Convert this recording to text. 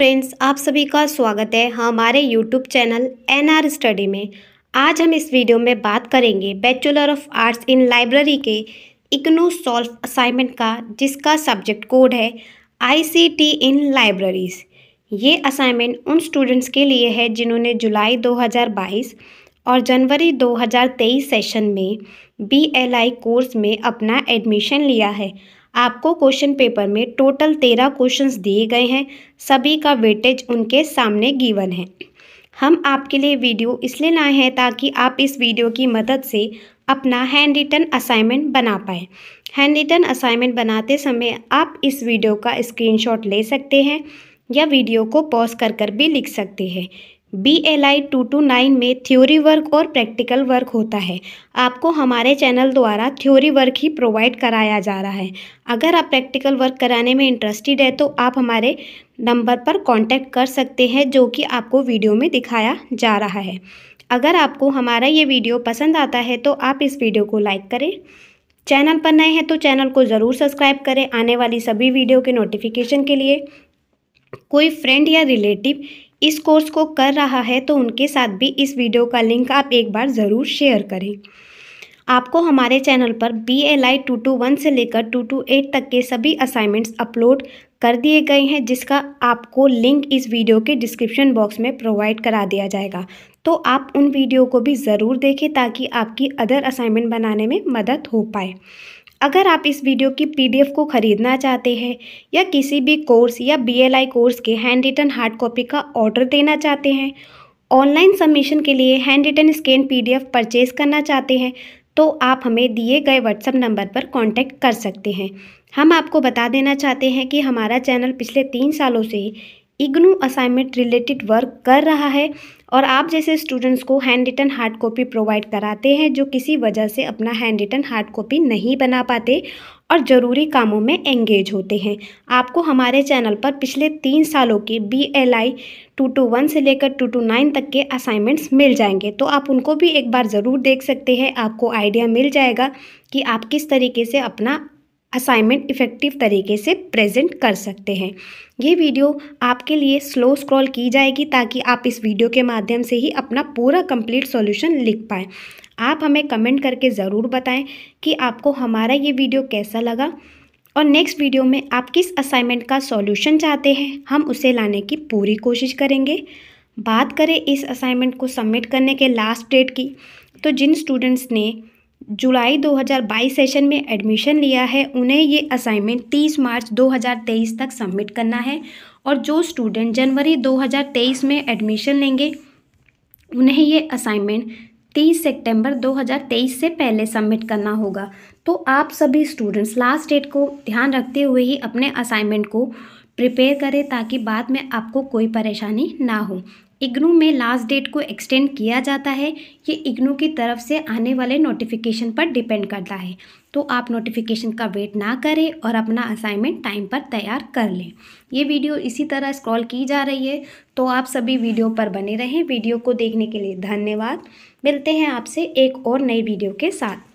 friends आप सभी का स्वागत है हमारे YouTube channel N R study में आज हम इस वीडियो में बात करेंगे bachelor of arts in library के इग्नो सॉल्व असाइनमेंट का जिसका सब्जेक्ट कोड है आईसीटी इन लाइब्रेरीज ये असाइनमेंट उन स्टूडेंट्स के लिए है जिन्होंने जुलाई 2022 और जनवरी 2023 सेशन में बी कोर्स में अपना एडमिशन लिया है आपको क्वेश्चन पेपर में टोटल तेरह क्वेश्चंस दिए गए हैं सभी का वेटेज उनके सामने गिवन है हम आपके लिए वीडियो इसलिए लाए हैं ताकि आप इस वीडियो की मदद से अपना हैंड रिटन असाइनमेंट बना पाए हैंड रिटन असाइनमेंट बनाते समय आप इस वीडियो का स्क्रीनशॉट ले सकते हैं या वीडियो को पॉज कर कर भी लिख सकते हैं B L I two two nine में थ्योरी वर्क और प्रैक्टिकल वर्क होता है आपको हमारे चैनल द्वारा थ्योरी वर्क ही प्रोवाइड कराया जा रहा है अगर आप प्रैक्टिकल वर्क कराने में इंटरेस्टेड है तो आप हमारे नंबर पर कांटेक्ट कर सकते हैं जो कि आपको वीडियो में दिखाया जा रहा है अगर आपको हमारा ये वीडियो पसंद आता है तो आप इस वीडियो को लाइक करें चैनल पर नए हैं तो चैनल को ज़रूर सब्सक्राइब करें आने वाली सभी वीडियो के नोटिफिकेशन के लिए कोई फ्रेंड या रिलेटिव इस कोर्स को कर रहा है तो उनके साथ भी इस वीडियो का लिंक आप एक बार ज़रूर शेयर करें आपको हमारे चैनल पर B L I two two one से लेकर टू टू एट तक के सभी असाइनमेंट्स अपलोड कर दिए गए हैं जिसका आपको लिंक इस वीडियो के डिस्क्रिप्शन बॉक्स में प्रोवाइड करा दिया जाएगा तो आप उन वीडियो को भी ज़रूर देखें ताकि आपकी अदर असाइनमेंट बनाने में मदद हो पाए अगर आप इस वीडियो की पीडीएफ को ख़रीदना चाहते हैं या किसी भी कोर्स या बीएलआई कोर्स के हैंड रिटन हार्ड कॉपी का ऑर्डर देना चाहते हैं ऑनलाइन सबमिशन के लिए hand written scan PDF purchase करना चाहते हैं तो आप हमें दिए गए व्हाट्सएप नंबर पर कांटेक्ट कर सकते हैं हम आपको बता देना चाहते हैं कि हमारा चैनल पिछले तीन सालों से इग्नू असाइनमेंट रिलेटेड वर्क कर रहा है और आप जैसे स्टूडेंट्स को hand written hard copy provide कराते हैं जो किसी वजह से अपना हैंड रिटन हार्ड कॉपी नहीं बना पाते और ज़रूरी कामों में एंगेज होते हैं आपको हमारे चैनल पर पिछले तीन सालों के B L I two two one से लेकर टू टू नाइन तक के असाइनमेंट्स मिल जाएंगे तो आप उनको भी एक बार ज़रूर देख सकते हैं आपको आइडिया मिल जाएगा कि आप किस तरीके से अपना असाइनमेंट इफ़ेक्टिव तरीके से प्रेजेंट कर सकते हैं ये वीडियो आपके लिए स्लो स्क्रॉल की जाएगी ताकि आप इस वीडियो के माध्यम से ही अपना पूरा कंप्लीट सॉल्यूशन लिख पाएँ आप हमें कमेंट करके ज़रूर बताएं कि आपको हमारा ये वीडियो कैसा लगा और नेक्स्ट वीडियो में आप किस असाइनमेंट का सॉल्यूशन चाहते हैं हम उसे लाने की पूरी कोशिश करेंगे बात करें इस असाइनमेंट को सबमिट करने के लास्ट डेट की तो जिन स्टूडेंट्स ने जुलाई 2022 सेशन में एडमिशन लिया है उन्हें ये असाइनमेंट 30 मार्च 2023 तक सबमिट करना है और जो स्टूडेंट जनवरी 2023 में एडमिशन लेंगे उन्हें ये असाइनमेंट 30 सितंबर 2023 से पहले सबमिट करना होगा तो आप सभी स्टूडेंट्स लास्ट डेट को ध्यान रखते हुए ही अपने असाइनमेंट को प्रिपेयर करें ताकि बाद में आपको कोई परेशानी ना हो इग्नू में लास्ट डेट को एक्सटेंड किया जाता है ये इग्नू की तरफ से आने वाले नोटिफिकेशन पर डिपेंड करता है तो आप नोटिफिकेशन का वेट ना करें और अपना असाइनमेंट टाइम पर तैयार कर लें ये वीडियो इसी तरह स्क्रॉल की जा रही है तो आप सभी वीडियो पर बने रहें वीडियो को देखने के लिए धन्यवाद मिलते हैं आपसे एक और नई वीडियो के साथ